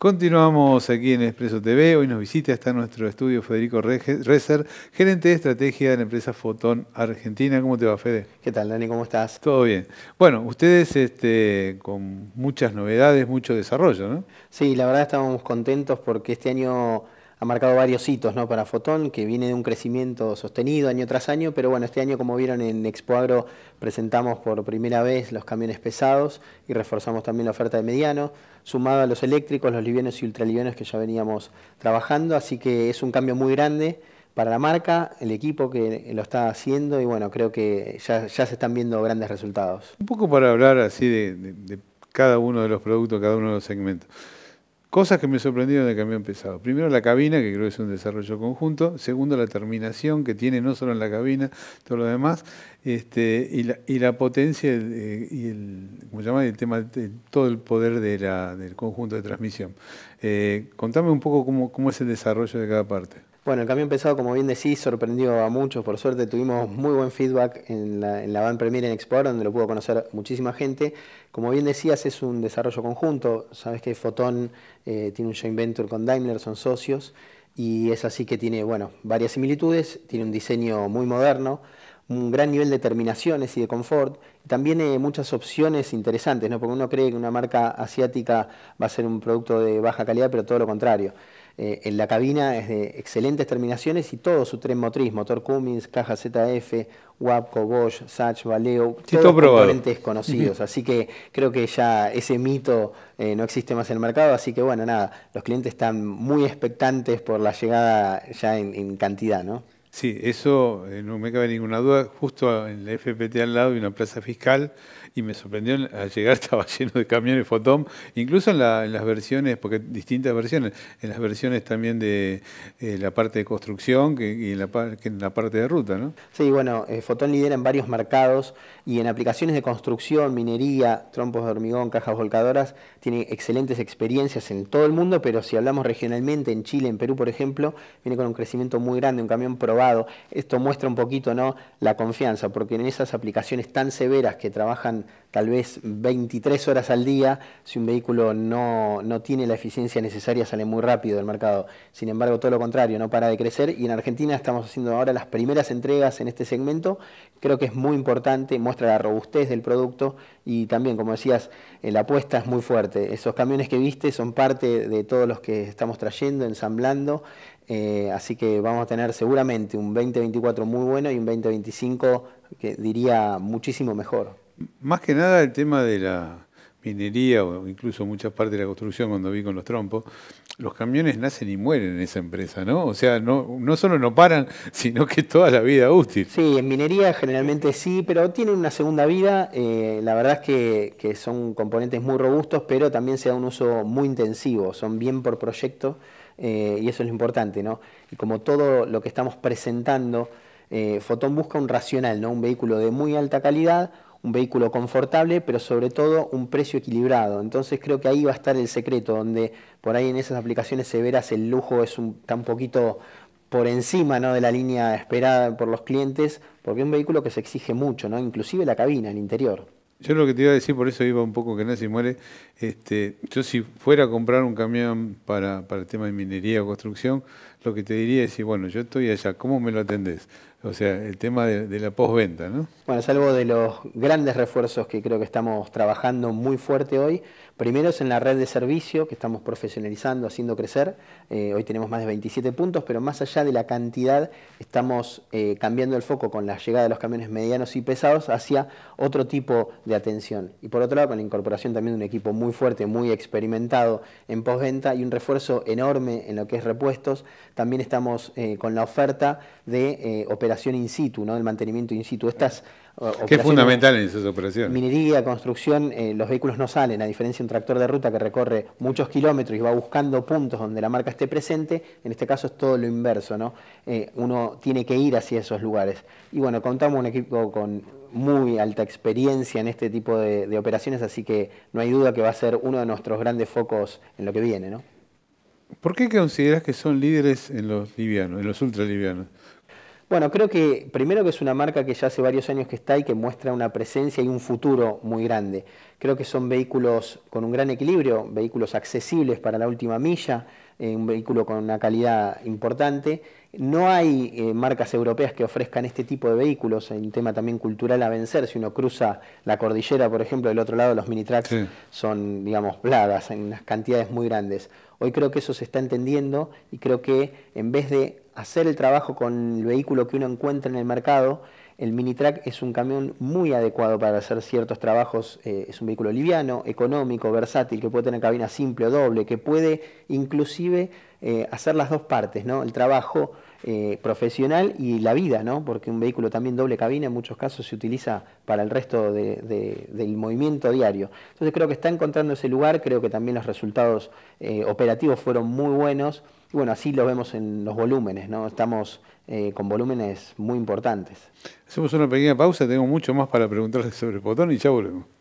Continuamos aquí en Expreso TV. Hoy nos visita, hasta nuestro estudio Federico Rezer, gerente de estrategia de la empresa Fotón Argentina. ¿Cómo te va, Fede? ¿Qué tal, Dani? ¿Cómo estás? Todo bien. Bueno, ustedes este, con muchas novedades, mucho desarrollo, ¿no? Sí, la verdad estamos contentos porque este año ha marcado varios hitos ¿no? para Fotón, que viene de un crecimiento sostenido año tras año, pero bueno, este año como vieron en Expoagro presentamos por primera vez los camiones pesados y reforzamos también la oferta de mediano, sumado a los eléctricos, los livianos y ultralivianos que ya veníamos trabajando, así que es un cambio muy grande para la marca, el equipo que lo está haciendo y bueno, creo que ya, se están viendo grandes resultados. Un poco para hablar así de cada uno de los productos, cada uno de los segmentos. Cosas que me sorprendieron que había empezado. Primero la cabina, que creo que es un desarrollo conjunto. Segundo la terminación que tiene no solo en la cabina, todo lo demás. Este, y, la, potencia eh, y el, llama? el tema, de, todo el poder del conjunto de transmisión. Eh, contame un poco cómo es el desarrollo de cada parte. Bueno, el cambio pesado, como bien decís, sorprendió a muchos. Por suerte tuvimos muy buen feedback en la, Van Premier en Explorer, donde lo pudo conocer muchísima gente. Como bien decías, es un desarrollo conjunto. Sabes que Photon eh, tiene un joint venture con Daimler, son socios, y es así que tiene, bueno, varias similitudes. Tiene un diseño muy moderno un gran nivel de terminaciones y de confort, también hay eh, muchas opciones interesantes, ¿no? porque uno cree que una marca asiática va a ser un producto de baja calidad, pero todo lo contrario. Eh, en la cabina es de excelentes terminaciones y todo su tren motriz, motor Cummins, caja ZF, Wabco, Bosch, Sachs Valeo, todos componentes conocidos. Así que creo que ya ese mito eh, no existe más en el mercado. Así que bueno, nada, los clientes están muy expectantes por la llegada ya en, en cantidad, ¿no? Sí, eso eh, no me cabe ninguna duda. Justo en la FPT al lado hay una plaza fiscal y me sorprendió al llegar estaba lleno de camiones Fotón, incluso en, las versiones, porque distintas versiones, en las versiones también de eh, la parte de construcción y en la, en la parte de ruta, ¿no? Sí, bueno, eh, Fotón lidera en varios mercados y en aplicaciones de construcción, minería, trompos de hormigón, cajas volcadoras, tiene excelentes experiencias en todo el mundo, pero si hablamos regionalmente, en Chile, en Perú, por ejemplo, viene con un crecimiento muy grande, un camión pro esto muestra un poquito ¿no? la confianza, porque en esas aplicaciones tan severas que trabajan tal vez 23 horas al día, si un vehículo no, no tiene la eficiencia necesaria sale muy rápido del mercado. Sin embargo, todo lo contrario, no para de crecer y en Argentina estamos haciendo ahora las primeras entregas en este segmento. Creo que es muy importante, muestra la robustez del producto y también, como decías, eh, la apuesta es muy fuerte. Esos camiones que viste son parte de todos los que estamos trayendo, ensamblando eh, así que vamos a tener seguramente un 2024 muy bueno y un 2025 que diría muchísimo mejor. Más que nada el tema de la minería o incluso muchas partes de la construcción cuando vi con los trompos, los camiones nacen y mueren en esa empresa, ¿no? O sea, no, solo no paran, sino que toda la vida útil. Sí, en minería generalmente sí, pero tienen una segunda vida. Eh, la verdad es que, son componentes muy robustos, pero también se da un uso muy intensivo, son bien por proyecto. Eh, y eso es lo importante, ¿no? Y como todo lo que estamos presentando, eh, Fotón busca un racional, ¿no? Un vehículo de muy alta calidad, un vehículo confortable, pero sobre todo un precio equilibrado. Entonces creo que ahí va a estar el secreto, donde por ahí en esas aplicaciones severas el lujo es un, está un poquito por encima ¿no? de la línea esperada por los clientes, porque es un vehículo que se exige mucho, ¿no? inclusive la cabina, el interior. Yo lo que te iba a decir, por eso iba un poco que nace y muere. Este, yo, si fuera a comprar un camión para, para el tema de minería o construcción, lo que te diría es: bueno, yo estoy allá, ¿cómo me lo atendés? o sea, el tema de, la postventa, ¿no? Bueno, algo de los grandes refuerzos que creo que estamos trabajando muy fuerte hoy, primero es en la red de servicio que estamos profesionalizando, haciendo crecer. Eh, hoy tenemos más de 27 puntos, pero más allá de la cantidad, estamos eh, cambiando el foco con la llegada de los camiones medianos y pesados hacia otro tipo de atención. Y por otro lado, con la incorporación también de un equipo muy fuerte, muy experimentado en postventa y un refuerzo enorme en lo que es repuestos, también estamos eh, con la oferta de operaciones in situ, ¿no? El mantenimiento in situ. Estas que es fundamental en esas operaciones. Minería, construcción, eh, los vehículos no salen, a diferencia de un tractor de ruta que recorre muchos kilómetros y va buscando puntos donde la marca esté presente, en este caso es todo lo inverso, ¿no? Eh, uno tiene que ir hacia esos lugares. Y bueno, contamos un equipo con muy alta experiencia en este tipo de, operaciones, así que no hay duda que va a ser uno de nuestros grandes focos en lo que viene, ¿no? ¿Por qué consideras que son líderes en los livianos, en los ultralivianos? Bueno, creo que primero que es una marca que ya hace varios años que está y que muestra una presencia y un futuro muy grande. Creo que son vehículos con un gran equilibrio, vehículos accesibles para la última milla, eh, un vehículo con una calidad importante no hay eh, marcas europeas que ofrezcan este tipo de vehículos, en un tema también cultural a vencer. Si uno cruza la cordillera, por ejemplo, del otro lado los mini son, digamos, plagas en unas cantidades muy grandes. Hoy creo que eso se está entendiendo y creo que en vez de hacer el trabajo con el vehículo que uno encuentra en el mercado, el mini track es un camión muy adecuado para hacer ciertos trabajos. Eh, es un vehículo liviano, económico, versátil, que puede tener cabina simple o doble, que puede inclusive eh, hacer las dos partes, ¿no? El trabajo eh, profesional y la vida, ¿no? Porque un vehículo también doble cabina en muchos casos se utiliza para el resto del movimiento diario. Entonces creo que está encontrando ese lugar, creo que también los resultados eh, operativos fueron muy buenos. Y bueno, así lo vemos en los volúmenes, ¿no? Estamos con volúmenes muy importantes. Hacemos una pequeña pausa, tengo mucho más para preguntarles sobre Potón y ya volvemos.